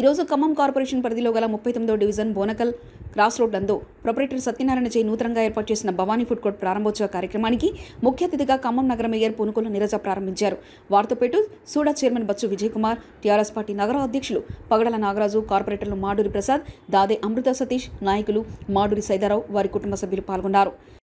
ఈరోజు ఖమ్మం కార్పొరేషన్ పరిధిలో గల ముప్పై తొమ్మిదో డివిజన్ బోనకల్ క్రాస్ రోడ్ లందో ప్రొపరేటర్ సత్యనారాయణ చే నూతనంగా ఏర్పాటు చేసిన భవానీ ఫుడ్ కోర్ట్ ప్రారంభోత్సవ కార్యక్రమానికి ముఖ్య అతిథిగా ఖమ్మం నగర మేయర్ పునుకుల నీరజ ప్రారంభించారు వారితో SUDA chairman Bachu Vijay Kumar TRS party నగర అధ్యక్షులు పగడల నాగరాజు కార్పొరేటర్లు మాడూరి ప్రసాద్ దాదే అమృత సతీష్ నాయకులు మాడూరి సైదారావు వారి కుటుంబ సభ్యులు పాల్గొన్నారు